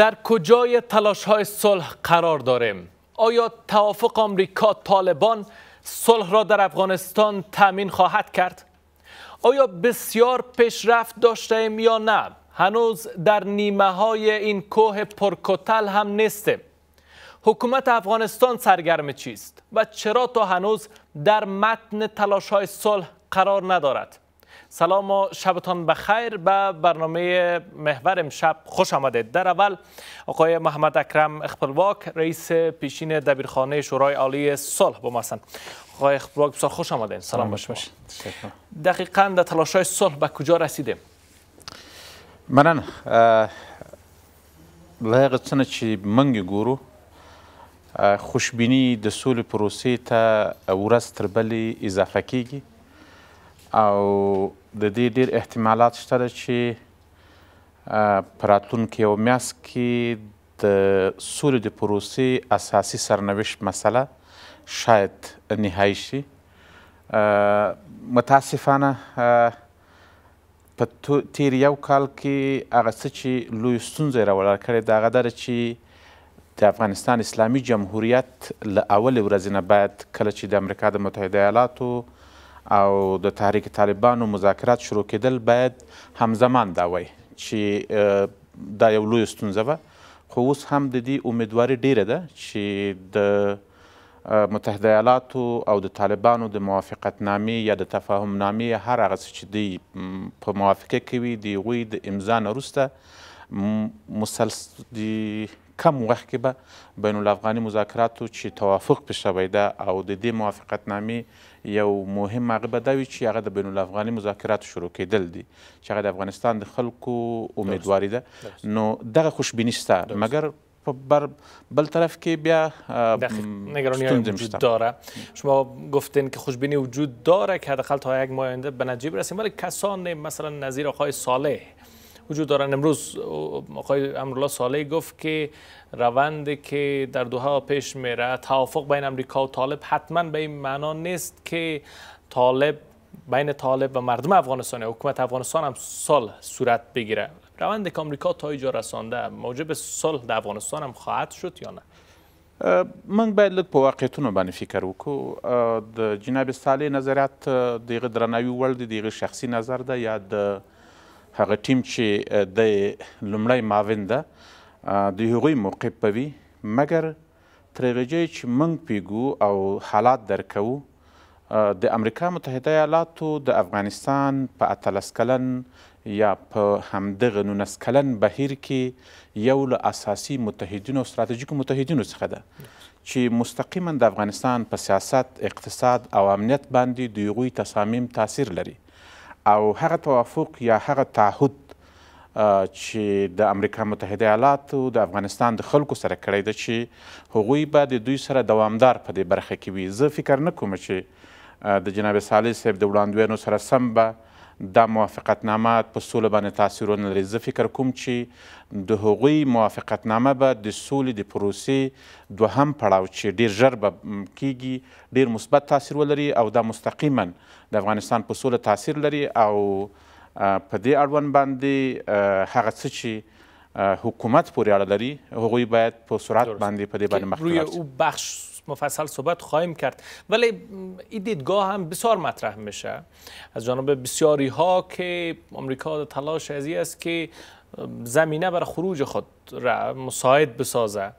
در کجای تلاش های صلح قرار داریم؟ آیا توافق آمریکا طالبان صلح را در افغانستان تامین خواهد کرد؟ آیا بسیار پیشرفت ایم یا نه؟ هنوز در نیمه های این کوه پرکتل هم نیستیم. حکومت افغانستان سرگرم چیست و چرا تا هنوز در متن تلاش های صلح قرار ندارد؟ سلام و شبتان بخیر به برنامه محور امشب خوش آمدید در اول آقای محمد اکرم اخپلواک رئیس پیشین دبیرخانه شورای عالی صلح با ما هستند آقای اخپلواک بسیار خوش آمدید سلام باش باشید دقیقا در تلاش های صلح به کجا رسیدیم منن لایق څنګه چی منگ گورو خوشبینی د سول پروسی تا از تر اضافه کیگی او د دې ډیر احتمالات شته چې پراتلونکي یو میاس کې د سولې د پروسې اساسي سرنوشت مسله شاید نهایی شي متاسفانه په تیر یو کال کې هغه څه چې لوی ستونزې راولاړه کړې ده هغه دره چې د افغانستان اسلامي جمهوریت له اولې ورځې نه باید کله چې د امریکا د متحده ایالاتو او د تحریک طالبانو مذاکرات شروع کېدل باید همزمان دا وای چې دا یو لوی ستونزه وه خو اوس هم د دې امیدواري ډیره ده چې د متحده ایالاتو او د طالبانو د موافقت نامې یا د تفاهم نامې هر هغه څه چې دوی په موافقه کوي د هغوی د امضا نه وروسته مسلسل کم وخت کې به بین الافغاني مذاکراتو چې توافق پې شوی ده او د دې موافقتنامې یو مهم هغه به دا چې هغه د بین افغانی مذاکرات شروع کېدل دي چې افغانستان د خلکو امیدواري ده نو دغه خوشبیني شته مګر بر بل طرف که بیا نگرانی وجود داره شما گفتین که خوشبینی وجود داره که حداقل تا یک ماه آینده به نجیب برسیم ولی کسان مثلا نظیر آقای صالح وجود دارن امروز آقای امرالله صالح گفت که روند که در دوها پیش میره توافق بین امریکا و طالب حتما به این معنا نیست که طالب بین طالب و مردم افغانستان و حکومت افغانستان هم سال صورت بگیره روند که آمریکا تا اینجا رسانده موجب صلح در افغانستان هم خواهد شد یا نه من باید لک په واقعیتونو باندې فکر وکړو د جناب صالح نظریات د درناوی ول وړ شخصی نظر ده یا د هغه ټیم چې د لمړی ماوین ده د هغوی موقف به وي مګر تر هغې ځایه چې موږ پیګو او حالات درکوو د امریکا متحده ایالاتو د افغانستان په اتلس کلن یا په همدغه نولس کلن بهیر کې یو له اساسي متحدینو ستراتیژیکو متحدینو څخه ده چې مستقیما د افغانستان په سیاست اقتصاد او امنیت باندې د هغوی تصامیم تاثیر لري او هغه توافق یا هغه تعهد چې د امریکا متحده ایالاتو د افغانستان د خلکو سره کړی ده چې هغوی به د دوی سره دوامدار په دې برخه کې وي زه فکر نه کوم چې د جناب صالح صاحب د وړاندوینو سره سم به دا موافقتنامه په سوله باندې تاثیر ونه لري زه فکر کوم چې د هغوی موافقتنامه به د سولې د پروسې دوهم پړاو چې ډیر ژر به کیږي ډیر مثبت تاثیر ولري او دا مستقیما د افغانستان په سوله تاثیر لري او په دې اړوند باندې هغه څه چې حکومت پورې اړه لري هغوی باید په سرعت باندې په دې باندې مخکې مفصل صحبت خواهیم کرد ولی این دیدگاه هم بسیار مطرح میشه از جانب بسیاری ها که آمریکا تلاش از است که زمینه برای خروج خود را مساعد بسازه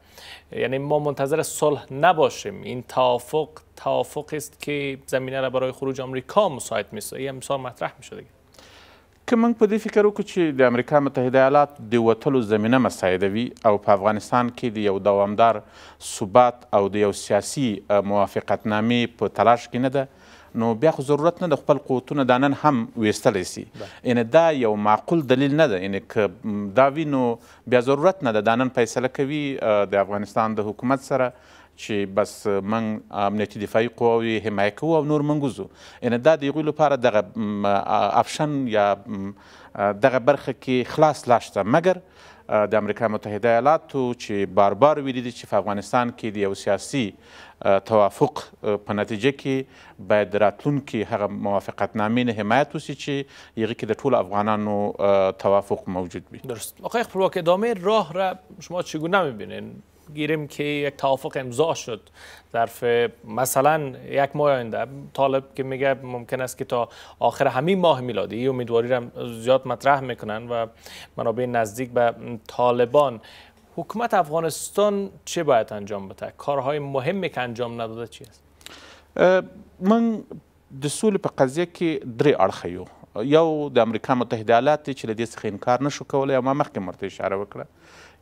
یعنی ما منتظر صلح نباشیم این توافق توافق است که زمینه را برای خروج آمریکا مساعد میسازه این مطرح میشه دیگه که موږ په دې فکر وکړو چې د امریکا متحده ایالات د وتلو زمینه مساعده وي او په افغانستان کې د یو دوامدار ثبات او د یو سیاسي موافقتنامې په تلاش کې نه ده نو بیا خو ضرورت نه د خپل قوتونه دا نن هم ویستلی سي یعنې دا یو معقول دلیل نه ده یعنې که دا وي نو بیا ضرورت نه ده دا نن فیصله کوي د افغانستان د حکومت سره چې بس من امنیتي دفاعي قواوي حمایه کوو او نور منګو زو ان دا د یغوی لپاره دغه اپشن یا دغه برخه کې خلاص لاشته مګر د امریکا متحده ایالاتو چې باربار ویلي دي چې په افغانستان کې د یو سیاسي توافق په نتیجه کې باید راتلونکي هغه موافقتنامې نه حمایت وسي چې یقی کې د ټول افغانانو توافق موجود وي درست آقای خپلواک ادامه راه را شما چگونه میبینین گیریم که یک توافق امضا شد ظرف مثلا یک ماه آینده طالب که میگه ممکن است که تا آخر همین ماه میلادی ای امیدواری را زیاد مطرح میکنن و منابع نزدیک به طالبان حکومت افغانستان چه باید انجام بده کارهای مهمی که انجام نداده چی است من د سولې په قضیه کې درې اړخه یو یو د امریکا متحده ایالات چې له دې څخه انکار نشو کولی ما مخکې مرته اشاره وکړه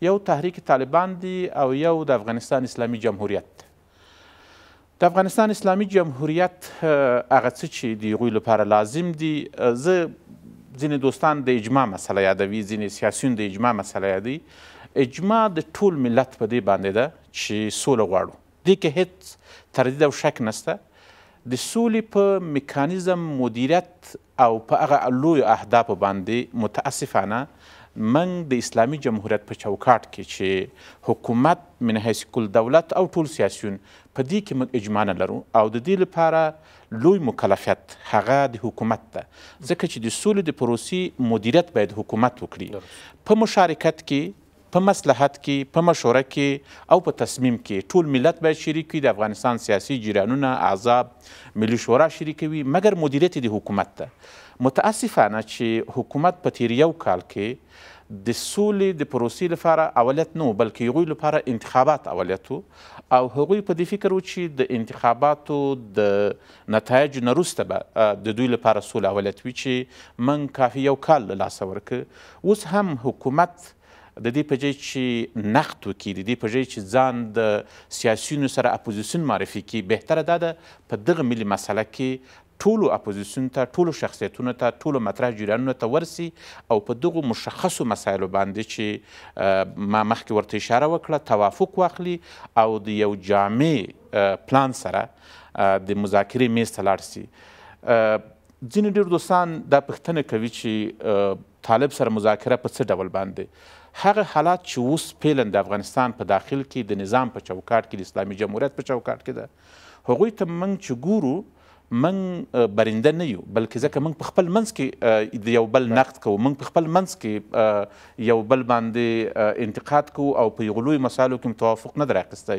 یو تحریک طالبان دی او یو د افغانستان اسلامي جمهوریت د افغانستان اسلامي جمهوریت هغه څه چې د هغوی لپاره لازم دي زه ځینې دوستان د اجماع مسله یادوي ځینې سیاسیون د اجماع مسله یادوي اجماع د ټول ملت په دې باندې ده چې سوله غواړو دې کې هیڅ تردید او شک نسته د سولې په میکانیزم مدیریت او په هغه لویو اهدافو باندې متاسفانه منګ د اسلامي جمهوریت په چوکاټ کې چې حکومت من حیث کل دولت او ټول سیاسیون په دې کې موږ اجماع نه لرو او د دې لپاره لوی مکلفیت هغه د حکومت ده ځکه چې د سولې د پروسې مدیریت باید حکومت وکړي په مشارکت کې په مصلحت کې په مشوره کې او په تصمیم کې ټول ملت باید شریک وي د افغانستان سیاسي جریانونه اعضاب ملي شورا شریکوي مګر مدیریت د حکومت ده متاسفانه چې حکومت په تیر یو کال کې د سولې د پروسې لپاره اولیت نه بلکې هغوی لپاره انتخابات اولیت او هغوی په دې فکر و چې د انتخاباتو د نتایج نه وروسته به د دوی لپاره سوله اولیت وي چې من کافي یو کال له لاسه ورکه اوس هم حکومت د دې په ځای چې نقد وکړي د دې په ځای چې ځان د سیاسیونو سره اپوزیسیون معرفي کړي بهتره دا ده په دغه ملي مسله کې ټولو اپوزیسیون ته ټولو شخصیتونو ته ټولو مطرح جریانونو ته ورسي او په دغو مشخصو مسایلو باندې چې ما مخکې ورته اشاره وکړه توافق واخلي او د یو جامع پلان سره د مذاکرې میز ته لاړ سي ځینې ډېر دوستان دا پوښتنه کوي چې طالب سره مذاکره په څه ډول باندې هغه حالات چې اوس فعلا د افغانستان په داخل کې د نظام په چوکاټ کې د اسلامي جمهوریت په چوکاټ کې ده هغوی ته موږ چې ګورو من برنده نه یو بلکې ځکه موږ په خپل منځ کې د یو بل نقد کوو موږ په خپل منځ کې یو بل باندې انتقاد کوو او په یو لوی مسالو کې توافق نه در اخیستی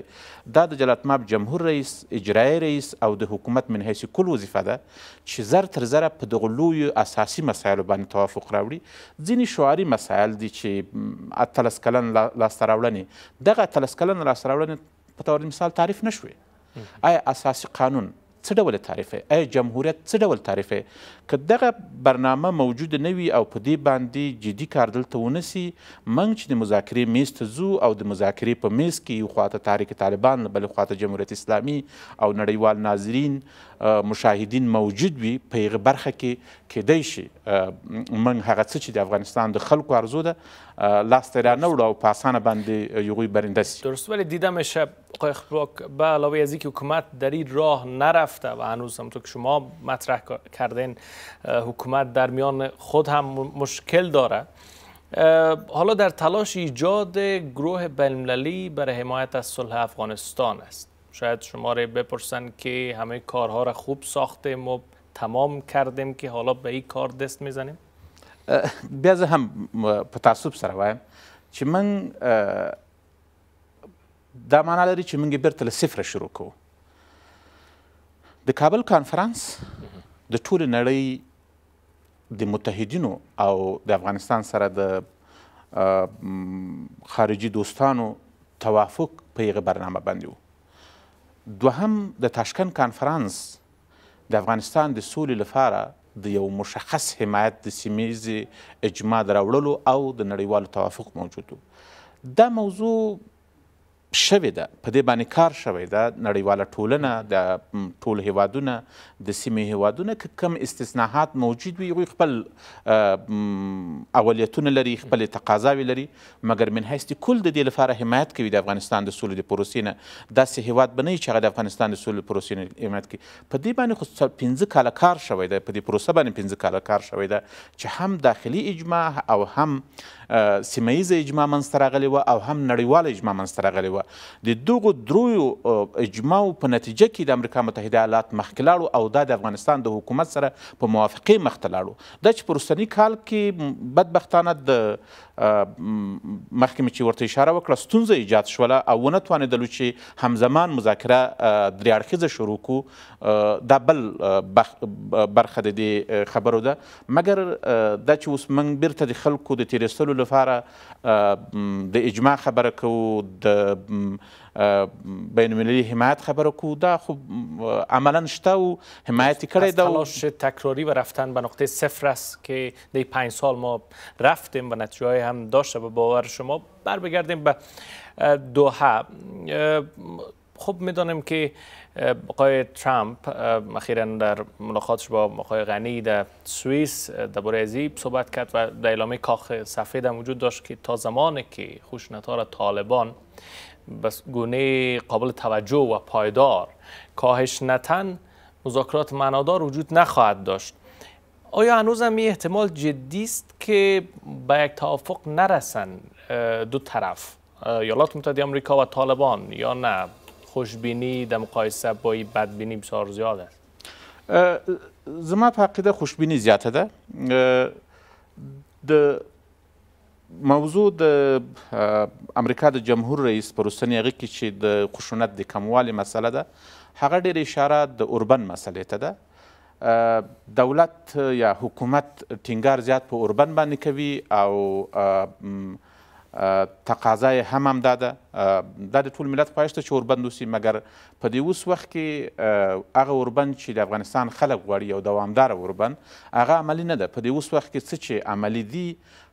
دا د جلاتماب جمهور رئیس اجرایي رئیس او د حکومت من حیث کل وظیفه ده چې زر تر زره په دغو لویو اساسي مسایلو باندې توافق راوړي ځینې شعاري مسایل دي چې اتلس کلن لاسته راوړنې دغه اتلس کلن لاسته راوړنې په طور مثال تعریف نه شوې آیا اساسي قانون څه ډول تعریفې آیا جمهوریت څه ډول تعریفې که دغه برنامه موجود نه وي او په دې باندې جدي کار دلته ونسي موږ چې د مذاکرې میز ته ځو او د مذاکرې په میز کې یو خواته تحریک طالبان بلې خواته جمهوریت اسلامي او نړیوال ناظرین مشاهدین موجود بی په برخه کې کیدای شي موږ هغه څه چې د افغانستان د خلکو ارزو ده لاسته را او په اسانه باندې یوغوی برنده سی درست ولی دیدم شب به علاوه از اینکه حکومت در این راه نرفته و هنوز همونطور که شما مطرح کردین حکومت در میان خود هم مشکل داره حالا در تلاش ایجاد گروه بین‌المللی برای حمایت از صلح افغانستان است شاید شما را بپرسن که همه کارها را خوب ساختیم و تمام کردیم که حالا به این کار دست میزنیم بیا زه هم په تعصب سره وایم چې من دا معنا لري چې موږ بیرته له صفره شروع کوو د کابل کانفرنس د ټولې نړۍ د متحدینو او د افغانستان سره د خارجي دوستانو توافق په یغه برنامه باندې و دوهم د تاشکند کانفرانس د افغانستان د سولې لپاره د یو مشخص حمایت د سیمیز اجماع د راوړلو او د نړیوالو توافق موجود دا موضوع شوې ده په دې باندې کار شوی ده نړیواله ټولنه د ټول هیوادونه د سیمې هیوادونه که کم استثناحات موجود وي هغوی خپل اولیتونه لري خپلې تقاضاوې لري مګر من حیث د کل د دې لپاره حمایت کوي د افغانستان د سولې د پروسې نه داسې هیواد به نه چې هغه د افغانستان د سولې پروسې نه حمایت کوي په دې باندې خو پنځه کاله کار شوی ده په دې پروسه باندې پنځه کاله کار شوی ده چې هم داخلي اجماع او هم سیمه ایزه اجماع منځته راغلې وه او هم نړیواله اجماع منځته راغلې وه وه د دغو دریو اجماعو په نتیجه کې د امریکا متحده ایالات مخکې لاړو او دا د افغانستان د حکومت سره په موافقې مخته لاړو دا چې په وروستني کال کې بدبختانه د مخکې مې چې ورته اشاره وکړه ستونزه ایجاد شوله او ونه توانېدلو چې همزمان مذاکره درې اړخیزه شروع کړو دا بل برخه د دې خبرو ده مګر دا چې اوس موږ بیرته د خلکو د تېرېستلو لپاره د اجماع خبره کوو د بین ملی حمایت خبر کو دا خب عملا شته و حمایت کرده دا تکراری و رفتن به نقطه صفر است که دی پنج سال ما رفتیم و نتیجه هم داشته به باور شما بر بگردیم به دوها خوب میدانیم که آقای ترامپ اخیرا در ملاقاتش با آقای غنی در سوئیس درباره ازی صحبت کرد و در اعلامه کاخ سفید هم وجود داشت که تا زمانی که خوشنطار طالبان بس گونه قابل توجه و پایدار کاهش نتن مذاکرات معنادار وجود نخواهد داشت آیا هنوز هم احتمال جدی است که به یک توافق نرسن دو طرف ایالات متحده آمریکا و طالبان یا نه خوشبینی در مقایسه با بدبینی بسیار زیاد است زما خوشبینی زیاده ده موضوع د امریکا د جمهور رئیس په روسنې هغه کې چې د خشونت د کموالي مسله ده هغه ډېر اشاره د اوربن مسلې ته ده دولت یا حکومت ټینګار زیات په اوربن باندې کوي او تقاضا یې هم همدا ده دا د ټول ملت خواهش ده چې اوربند وسي مګر په دې اوس وخت کې هغه اوربند چې د افغانستان خلک غواړي یو دوامداره اوربند هغه عملی نه ده په دې اوس وخت کې څه چې عملی دي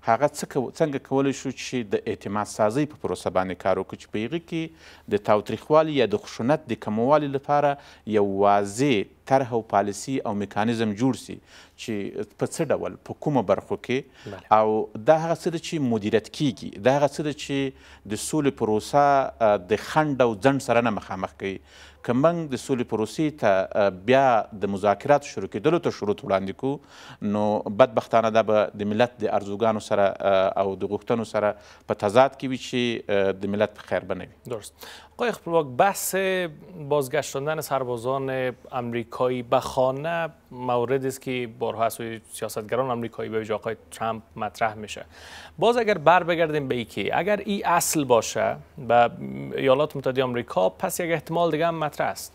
هغه څنګه کولی شو چې د اعتماد سازۍ په پروسه باندې کار وکړو چې په هغې کې د تاوتریخوالي یا د خشونت د کموالي لپاره یو واضح طرح او پالیسي او میکانیزم جوړ سي چې په څه ډول په کومه برخو کې او دا هغه څه ده چې مدیریت کیږي دا هغه څه ده چې د سولې پروسه پروسه د خنډ او ځنډ سره نه مخامخ کوي که موږ د سولې پروسې ته بیا د مذاکرات شروع کېدلو ته شروط وړاندې کړو نو بدبختانه دا به د ملت د ارزوګانو سره او د غوښتنو سره په تضاد کې وي چې د ملت په خیر به نه وي درست آقای خب، بحث بازگشتاندن سربازان امریکایی به خانه موردی است که بارها از سیاستگران امریکایی به ترامپ مطرح میشه باز اگر بر بگردیم به که اگر ای اصل باشه به ایالات متحده آمریکا پس یک احتمال دیگه هم مطرح است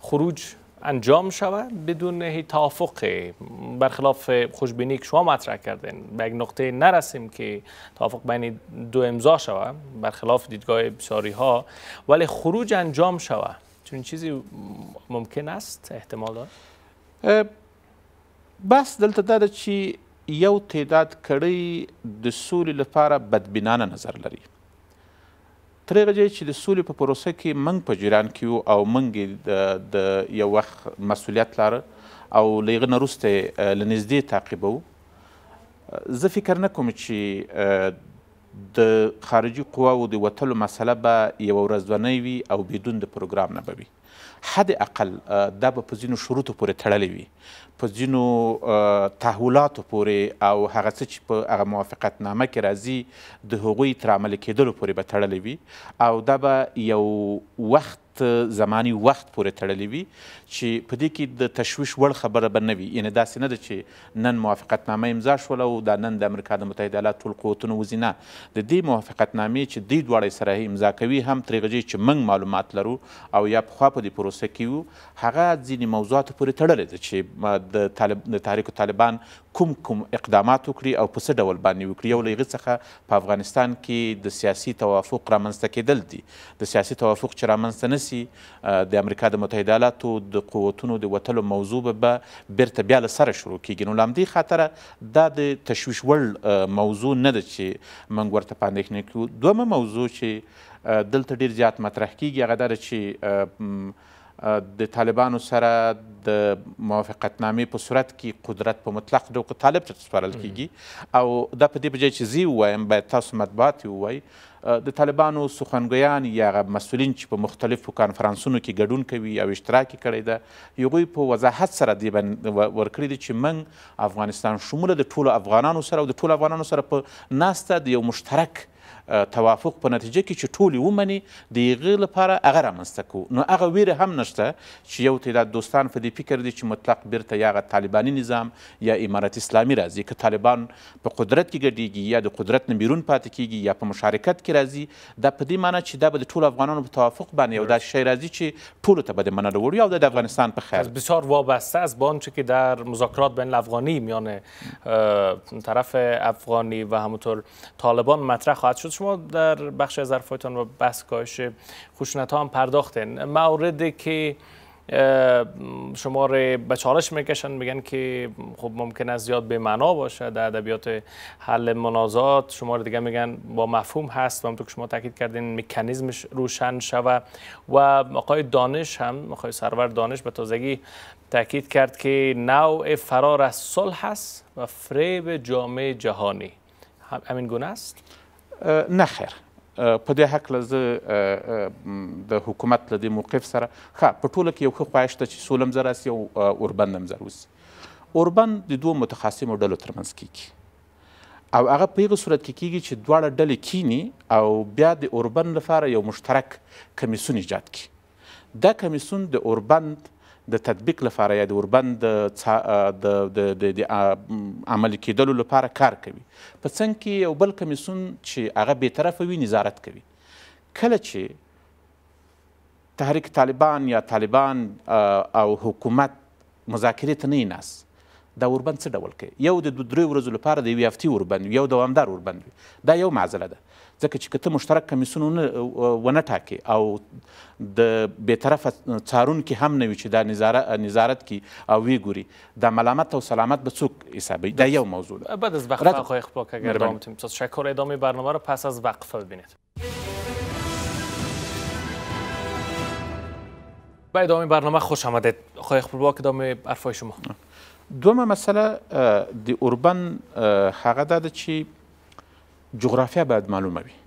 خروج انجام شود بدون توافق برخلاف خوشبینی که شما مطرح کردین به یک نقطه نرسیم که توافق بین دو امضا شود برخلاف دیدگاه بساری ها ولی خروج انجام شود چون چیزی ممکن است احتمال دارد؟ بس دلته داده چی یو تعداد کری د سولې لپاره بدبینانه نظر لري تر هغه ځایه چې د سولې په پروسه کې موږ په جریان کې یو او موږ د یو وخت مسؤلیت لاره او له هغه نه وروسته له نږدې تعقیبوو زه فکر نه کوم چې د خارجي قواو د وتلو مسله به یوه ورځ وی او بدون د پروګرام نه به وي حد اقل دا به په ځینو شروطو پورې تړلی وي په ځینو تحولاتو پورې او هغه څه چې په هغه موافقتنامه کې راځي د هغوی تر عملي کېدلو پورې به تړلی وي او دا به یو وخت زمانی وخت پورې تړلی وي چې په دې کې د تشویش وړ خبره به نه وي یعنې داسې نه ده چې نن موافقتنامه امضا شوله او دا نن د امریکا د متحده ایالات ټول قوتونه وځي نه د دې موافقتنامې چې دوی دواړه سره امضا کوي هم ترې چې موږ معلومات لرو او یا پخوا په په دې پروسه کې یو هغه ځینې موضوعاتو پورې تړلې ده چې د طالب د تحریک طالبان کوم کوم اقدامات وکړي او په څه ډول باندې وکړي یو له هغې څخه په افغانستان کې د سیاسي توافق رامنځته کېدل دي د سیاسي توافق چې رامنځته نه سي د امریکا د متحده ایالاتو د قوتونو د وتلو موضوع به بیرته بیا له سره شروع کیږي نو له همدې خاطره دا د تشویش وړ موضوع نه ده چې موږ ورته په اندېښنه کوو دویمه موضوع چې دلته ډیر زیات مطرح کیږي هغه دا چې د طالبانو سره د موافقتنامې په صورت کې قدرت په مطلق ډول طالب ته سپارل کیږي او دا په دې بجای چې زی ووایم باید تاسو مطبوعات ووایي د طالبانو سخنګویان یا مسولین چې په مختلفو کانفرانسونو کې ګډون کوي او اشتراک کړی ده هغوی په وضاحت سره دی ورکړی دی چې موږ افغانستان شموله د ټولو افغانانو سره او د ټولو افغانانو سره په ناسته د یو مشترک توافق په نتیجه کې چې ټول یې ومني د هغې لپاره هغه رامنځته کو نو هغه ویره هم نشته چې یو تعداد دوستان په دې فکر دي چې مطلق بیرته یا هغه نظام یا امارت اسلامی راځي که طالبان په قدرت کې ګډېږي یا د قدرت نه بیرون پاتې کېږي یا په مشارکت کې راځي دا په دې معنی چې دا به د ټولو افغانانو په توافق باندې یو داسې شی راځي چې ټولو ته به د منلو وړ او د افغانستان په خیر بسیار وابسته از به آنچه که در مذاکرات بین افغانی میان طرف افغانی و همونطور طالبان مطرح خواهد شد شما در بخش از ظرفایتان و بسکایش ها هم پرداختین مواردی که شما رو به چالش میکشن میگن که خب ممکن است زیاد به معنا باشه در ادبیات حل منازات شما رو دیگه میگن با مفهوم هست و همونطور که شما تاکید کردین مکانیزمش روشن شوه و آقای دانش هم آقای سرور دانش به تازگی تاکید کرد که نوع فرار از صلح هست و فریب جامعه جهانی همین گونه است نه خیر په دې هکله زه د حکومت له دې موقف سره ښه په ټوله کې یو ښه خواهش ده چې سوله هم زر راسي او اوربند هم زر وسي اوربند د دوو متخاصمو ډلو ترمنځ کیږي او هغه په هغه صورت کې کیږي چې دواړه ډلې کینی او بیا د اوربند لپاره یو مشترک کمیسون ایجاد کی دا کمیسون د اوربند د تطبیق لپاره یا د اوربند د عملي کېدلو لپاره کار کوي په څنګ کې یو بل کمیسون چې هغه بېطرفه وي نظارت کوي کله چې تحریک طالبان یا طالبان او حکومت مذاکرې ته نه ناست دا اوربند څه ډول کوي یو د دوه درې ورځو لپاره د یوې هفتې اوربند یو دوامدار اوربند وي دا یو معضله ده ځکه چې که ته مشترک کمیسیون ونه ټاکې او د بېطرفه څارونکي هم نه وي چې دا نظارت, نظارت کی او ویګوري دا ملامت او سلامت به څوک حسابوي دا یو موضوع ده بعد از وقفه آقای اخباک اگر ادامه میتونیم تشکر ادامه برنامه رو پس از وقفه ببینید به ادامه برنامه خوش آمدید آقای اخباک ادامه حرفای شما دومه مسله د اوربن هغه ده چې جغرافیه باید معلومه وي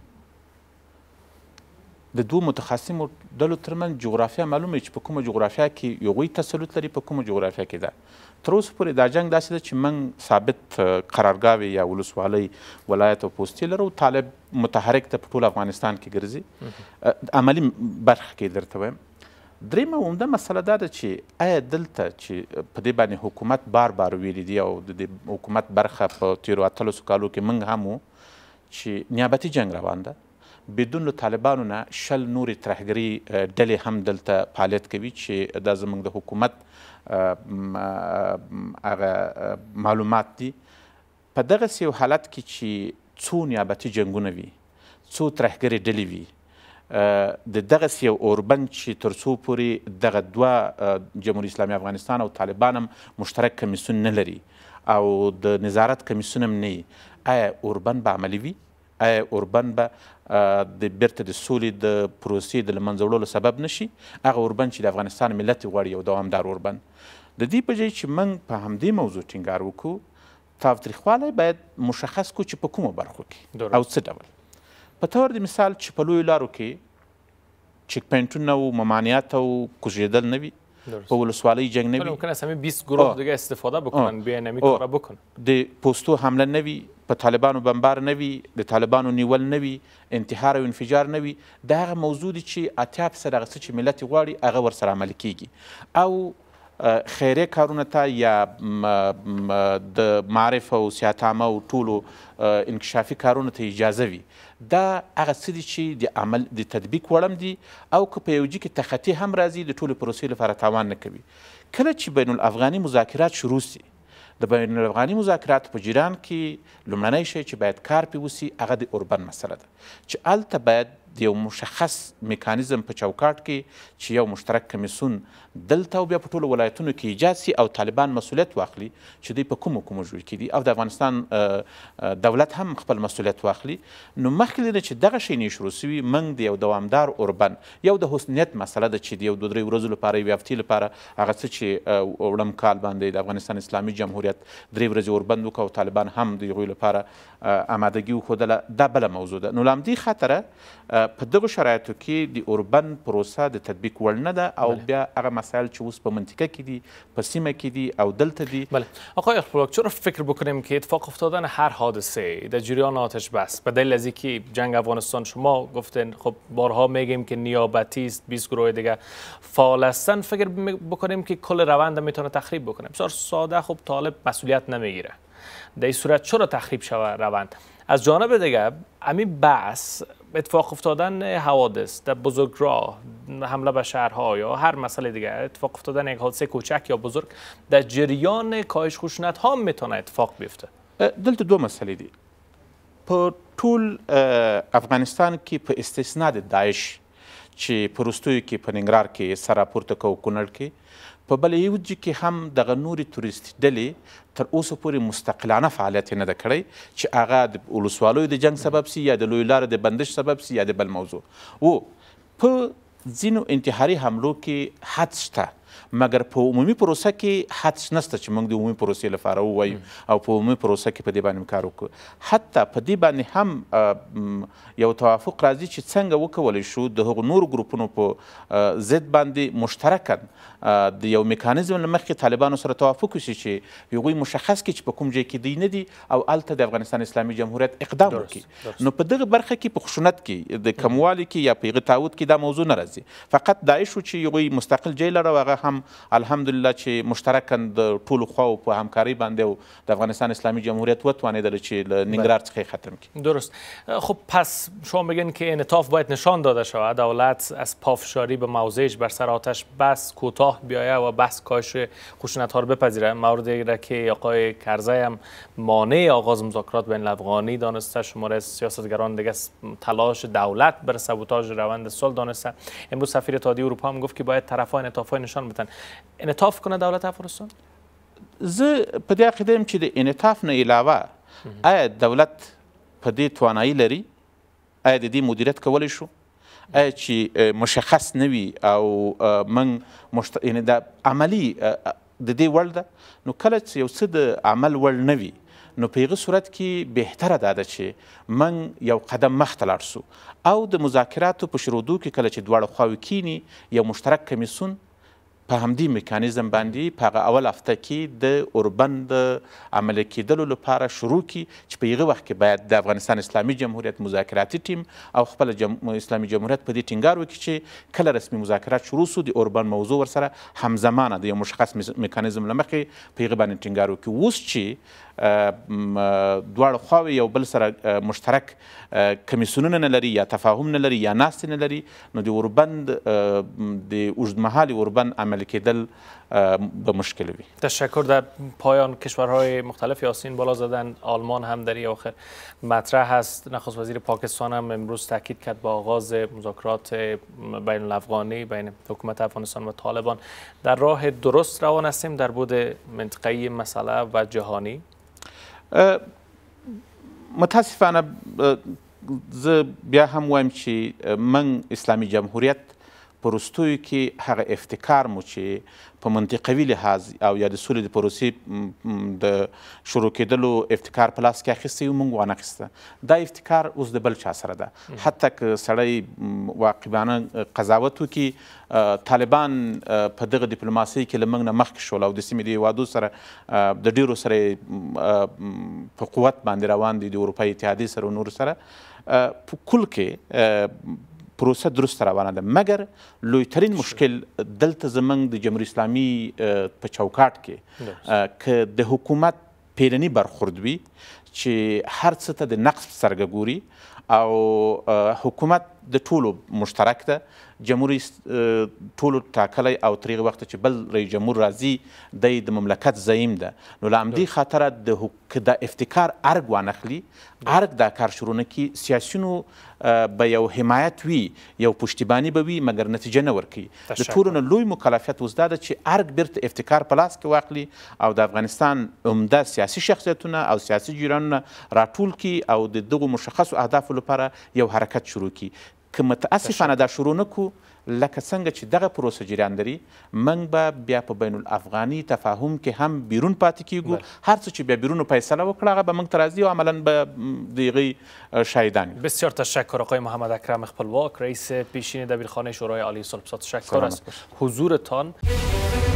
د دوو متخصمو ډلو ترمنځ جغرافیه معلومه چې په کومه جغرافیه کې یغوی تسلط لري په کومه جغرافیه کې ده تر اوسه پورې دا جنګ داسې ده چې موږ ثابت قرارګاوې یا ولسوالۍ ولایت او پوستې لرو طالب متحرک ته په ټول افغانستان کې ګرځي عملي برخه کې درته وایم دریمه عمده مسله دا ده چې آیا دلته چې په دې باندې حکومت بار بار ویلي دی او د حکومت برخه په تیرو اتلسو کالو کې موږ هم چې نیابتي جنگ روان ده بدون له طالبانو نه شل نورې ترهګري ډلې هم دلته فعالیت کوي چې دا زموږ د حکومت هغه معلومات دي په دغسې یو حالت کې چې څو نیابتي جنګونه وي څو ترهګرې ډلې وي د دغسې یو اوربند چې تر څو پورې دغه دوه جمهور اسلامي افغانستان او طالبان هم مشترک کمیسیون نه لري او د نظارت کمیسیون هم نه آیا اوربن به عملي وي آیا اوربن به د بیرته د سولې د پروسې د له منځه وړلو سبب نشي هغه اوربن چې د افغانستان ملت غواړي یو دوامدار اوربن د دې په ځای چې موږ په همدې موضوع ټینګار وکړو تاوتریخوالی باید مشخص کو چې په کومو برخو کې او څه ډول په طور د مثال چې په لویو لارو کې چک پوینټونه او ممانعات او کوژېدل نه وي به ولسوالی جنگ نوی ممکن است همین 20 گروه آه. دیگه استفاده بکنن بیان همین کارا بکنن د پوستو حمله نوی په طالبانو بمبار نوی د طالبانو نیول نوی انتحار او انفجار نوی دا هغه موضوع دی چې اتیاب سره غوښتي چې ملت غواړي هغه ورسره عمل کیږي او خیریه کارونه ته یا د معرف او سیاتامه او ټولو انکشافي کارونو ته اجازه وي دا هغه څه دي چې د عمل د تطبیق وړم دي او که په یو جي کې تخطي هم راځي د ټولې پروسې لپاره تاوان نه کوي کله چې بین الافغاني مذاکرات شروع سي د بین الافغاني مذاکرات په جیران کې لومړنی شی چې باید کار پې وسي هغه د اوربن مسله ده چې هلته باید د یو مشخص میکانیزم په چوکاټ کې چې یو مشترک کمیسون دلته او بیا په ټولو ولایتونو کې ایجاد سي او طالبان مسولیت واخلي چې دوی په کومو کومو جوړ کړي او د افغانستان دولت هم خپل مسولیت واخلي نو مخکې لري چې دغه شی نه شروع سوي موږ د یو دوامدار اوربن یو د حسنیت مسله ده چې د یو دوه درې ورځو لپاره یوې هفتې لپاره هغه څه چې وړم کال باندې د افغانستان اسلامي جمهوریت درې ورځې اوربند وکړ او طالبان هم د هغوی لپاره امادگی و دا دبل موضوع ده نو له خطر خاطره په دغو شرایطو کې د اوربن پروسه د تطبیق وړ ده او بله. بیا هغه مسایل چې اوس په منطقه کې دي په سیمه کې دي او دلته دي بله آقای چرا فکر بکنیم که اتفاق افتادن هر حادثه در جریان آتش بس به دلیل از جنگ افغانستان شما گفتن خب بارها میگیم که نیابتی است 20 گروه دیگه فعال هستن فکر بکنیم که کل روند میتونه تخریب بکنه بسیار ساده خب طالب مسئولیت نمیگیره در این صورت چرا تخریب شوه روند از جانب دیگه امی بحث اتفاق افتادن حوادث در را حمله به شهرها یا هر مسئله دیگه اتفاق افتادن یک حادثه کوچک یا بزرگ در جریان کاهش خشونت ها میتونه اتفاق بیفته دلت دو مسئله دی په ټول افغانستان کې په استثنا د داعش چې په وروستیو کې په ننګرهار کې سره پورته کو کونړ کې په بل یوج کې هم دغه نورې توریستي ډلې تر اوسه پورې مستقلانه فعالیت نه ده کړی چې هغه د ولسوالیو د جنګ سبب سي یا د لویو لارو د بندش سبب سي یا د بل موضوع و په ځینو انتحاري حملو کې حد شته مګر په عمومي پروسه کې حدس نشته چې موږ د عمومي پروسې لپاره ووایو او په عمومي پروسه کې په دې باندې کار وکړو حتی په دې باندې هم یو توافق راځي چې څنګه وکولی شو د هغو نورو ګروپونو په ضد باندې مشترکن د یو میکانیزم له مخې طالبانو سره توافق وشي چې هغوی مشخص کړي چې په کوم ځای کې دوی نه دي او هلته د افغانستان اسلامي جمهوریت اقدام وکړي نو په دغه برخه کې په خشونت کې د کموالي کې یا په هغه تعهد کې دا موضوع نه راځي فقط دا شو چې هغوی مستقل جای لره او هغه هم الحمدلله چې مشترکاً د ټولو خواو په همکاري باندې او د افغانستان اسلامی جمهوریت وتوانیدل چې له بله. ننګرهار څخه ختم کی درست خب پس شما میگن که انطاف باید نشان داده شود دولت از پافشاری به موضعش بر سر آتش بس کوتاه بیایه و بس کاش خشونت ها رو بپذیره موردی را که آقای کرزی هم مانع آغاز مذاکرات بین افغانی دانسته شماره سیاستگران دیگه تلاش دولت بر سبوتاژ روند صلح دانسته امروز سفیر تادی اروپا هم گفت که باید طرفان انطافهای نشان متن انطاف کنه دولت افغانستان زه په دې عقیده یم چې د انطاف نه علاوه آیا دولت په دې توانایي لري آیا د دې مدیریت کولی شو آیا چې مشخص نه وي او من مشت... یعنی د عملی د دې وړ ده نو کله چې یو څه د عمل وړ نه وي نو په هغه صورت کې بهتره دا ده چې من یو قدم مخته لاړ او د مذاکراتو په شرودو کې کله چې دواړه خواوې کینی یو مشترک کمیسون په همدې میکانیزم باندې په هغه اول هفته کې د اوربند عملی کېدلو لپاره شروع کی چې په هغه وخت کې باید د افغانستان اسلامي جمهوریت مذاکراتي ټیم او خپل جم... اسلامي جمهوریت په دې ټینګار وکړي چې کله رسمي مذاکرات شروع سو د اوربند موضوع ورسره همزمانه د یو مشخص میکانیزم لمخې په هغه باندې ټینګار وکړي اوس چې دواړه خواوې یو بل سره مشترک کمیسیونونه نلری یا تفاهم نه یا ناستې نه لري نو د اوربند د اوربند عمل کیدل به مشکل وی تشکر در پایان کشورهای مختلف یاسین بالا زدن آلمان هم در آخر مطرح هست نخست وزیر پاکستان هم امروز تاکید کرد با آغاز مذاکرات بین الافغانی بین حکومت افغانستان و طالبان در راه درست روان هستیم در بود منطقی مسئله و جهانی متاسفانه زه بیا هم وایم چې من اسلامي جمهوریت په وروستیو کې هغه افتکار مو چې په منطقوي لحاظ او یا د سولې د پروسې د شروع کېدلو افتکار په لاس کې اخیستی وو موږ وانه اخیسته دا افتکار اوس د بل چا سره ده حتی که سړی واقعبانه قضاوت وکړي طالبان په دغه ډیپلوماسۍ کې له موږ نه مخکې شول او د سیمې د هېوادو سره د ډیرو سره په قوت باندې روان دي د اروپا اتحادیې سره او نورو سره په کل کې پروسه درست روانه ده مګر لویترین مشکل دلته زمنګ د جمهوریت اسلامي په چوکاټ کې که د حکومت پیرنی برخورد وي چې هر څه ته د نقص سرګه ګوري او حکومت د ټولو مشترک ده جمهور ټولو ټاکلی او تر هغه وخته چې بل رئیس جمهور راځي دی د مملکت زعیم ده نو له همدې خاطره د که د افتکار ارګ وانخلي ارګ دا کار شروع نه کړي سیاسیونو به یو حمایت وي یو پشتیبانی به وي مګر نتیجه نه ورکوي د ټولو نه لوی مکلفیت اوس دا ده چې ارګ بیرته افتکار په لاس کې واخلي او د افغانستان عمده سیاسي شخصیتونه او سیاسي جیرانونه راټول کړي او د دغو مشخصو اهدافو لپاره یو حرکت شروع کړي که متاسفانه دا شروع نکو لکه څنګه چې دغه پروسه جریان لري موږ به بیا په بین الافغاني تفاهم کې هم بیرون پاتې کیږو بله. هر څه چې بیا بیرون فیصله وکړه هغه به موږ ته راځي او عملا به د هغې بسیار تشکر آقای محمد اکرم خپلواک رئیس پیشین دبیرخانه شورای عالی صلح تشکر از حضورتان